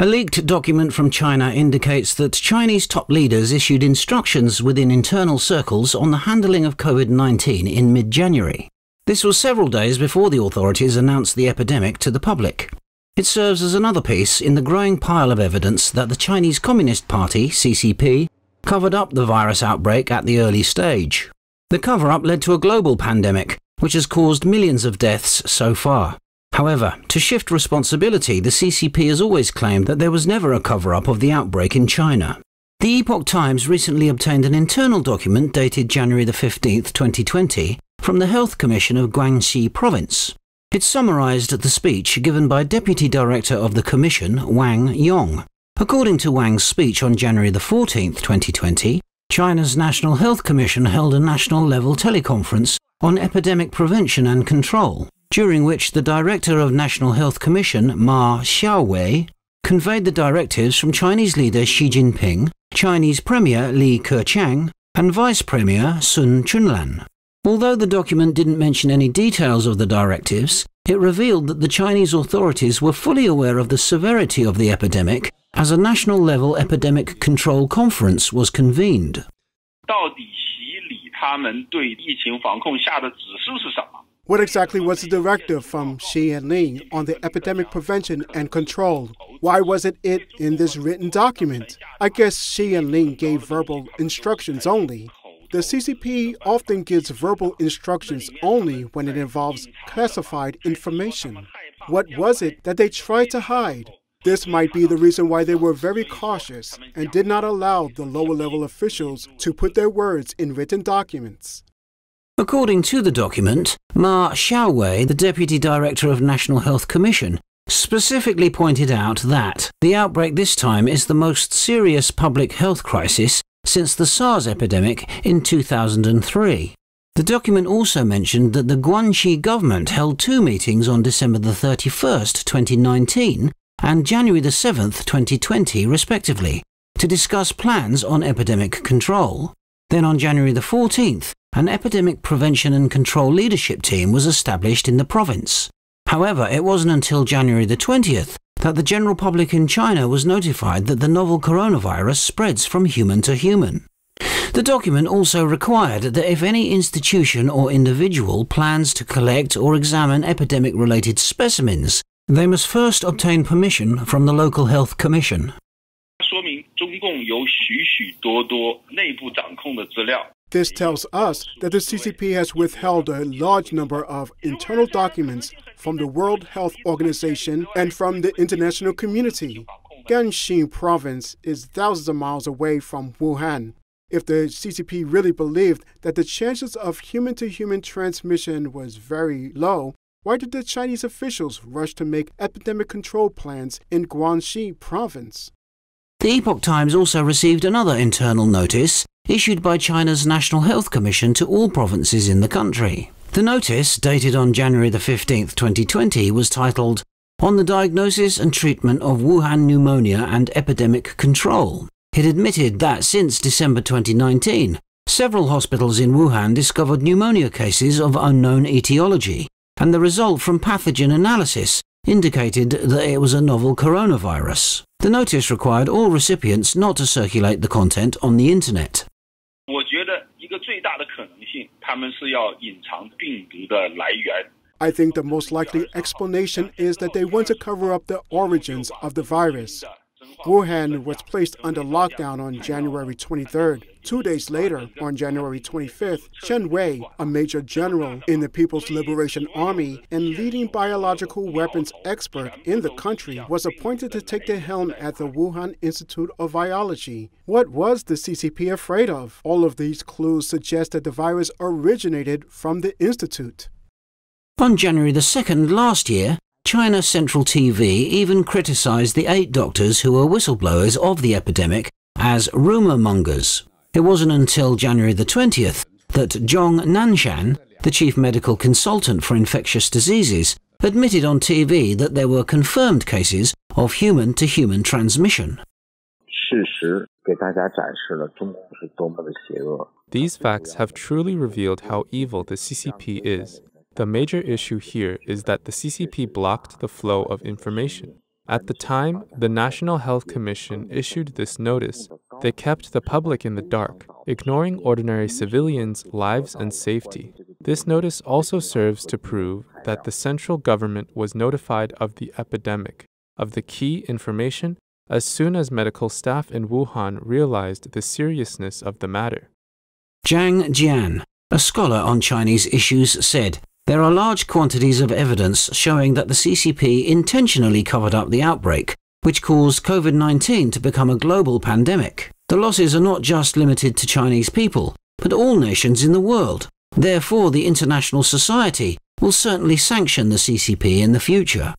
A leaked document from China indicates that Chinese top leaders issued instructions within internal circles on the handling of COVID 19 in mid January. This was several days before the authorities announced the epidemic to the public. It serves as another piece in the growing pile of evidence that the Chinese Communist Party, CCP, covered up the virus outbreak at the early stage. The cover up led to a global pandemic, which has caused millions of deaths so far. However, to shift responsibility, the CCP has always claimed that there was never a cover up of the outbreak in China. The Epoch Times recently obtained an internal document dated January 15, 2020, from the Health Commission of Guangxi Province. It summarized the speech given by Deputy Director of the Commission, Wang Yong. According to Wang's speech on January 14, 2020, China's National Health Commission held a national level teleconference on epidemic prevention and control during which the Director of National Health Commission, Ma Xiaowei, conveyed the directives from Chinese leader Xi Jinping, Chinese Premier Li Keqiang, and Vice Premier Sun Chunlan. Although the document didn't mention any details of the directives, it revealed that the Chinese authorities were fully aware of the severity of the epidemic as a national level epidemic control conference was convened. What exactly was the directive from Xi and Ling on the epidemic prevention and control? Why wasn't it in this written document? I guess Xi and Ling gave verbal instructions only. The CCP often gives verbal instructions only when it involves classified information. What was it that they tried to hide? This might be the reason why they were very cautious and did not allow the lower level officials to put their words in written documents. According to the document, Ma Xiaowei, the Deputy Director of National Health Commission, specifically pointed out that the outbreak this time is the most serious public health crisis since the SARS epidemic in 2003. The document also mentioned that the Guangxi government held two meetings on December the 31st, 2019 and January the 7th, 2020 respectively, to discuss plans on epidemic control. Then on January the 14th, an epidemic prevention and control leadership team was established in the province. However, it wasn't until January the 20th that the general public in China was notified that the novel coronavirus spreads from human to human. The document also required that if any institution or individual plans to collect or examine epidemic related specimens, they must first obtain permission from the local health commission. This tells us that the CCP has withheld a large number of internal documents from the World Health Organization and from the international community. Ganxin province is thousands of miles away from Wuhan. If the CCP really believed that the chances of human to human transmission was very low, why did the Chinese officials rush to make epidemic control plans in Guangxi province? The Epoch Times also received another internal notice issued by China's National Health Commission to all provinces in the country. The notice, dated on January 15, 2020, was titled On the Diagnosis and Treatment of Wuhan Pneumonia and Epidemic Control. It admitted that since December 2019, several hospitals in Wuhan discovered pneumonia cases of unknown etiology, and the result from pathogen analysis indicated that it was a novel coronavirus. The notice required all recipients not to circulate the content on the internet. I think the most likely explanation is that they want to cover up the origins of the virus. Wuhan was placed under lockdown on January 23rd. Two days later, on January 25th, Chen Wei, a major general in the People's Liberation Army and leading biological weapons expert in the country, was appointed to take the helm at the Wuhan Institute of Biology. What was the CCP afraid of? All of these clues suggest that the virus originated from the Institute. On January the 2nd last year, China Central TV even criticised the eight doctors who were whistleblowers of the epidemic as rumour mongers. It wasn't until January the 20th that Zhong Nanshan, the chief medical consultant for infectious diseases, admitted on TV that there were confirmed cases of human to human transmission. These facts have truly revealed how evil the CCP is. The major issue here is that the CCP blocked the flow of information. At the time the National Health Commission issued this notice, they kept the public in the dark, ignoring ordinary civilians' lives and safety. This notice also serves to prove that the central government was notified of the epidemic, of the key information, as soon as medical staff in Wuhan realized the seriousness of the matter. Zhang Jian, a scholar on Chinese issues, said there are large quantities of evidence showing that the CCP intentionally covered up the outbreak, which caused COVID 19 to become a global pandemic. The losses are not just limited to Chinese people, but all nations in the world. Therefore, the international society will certainly sanction the CCP in the future.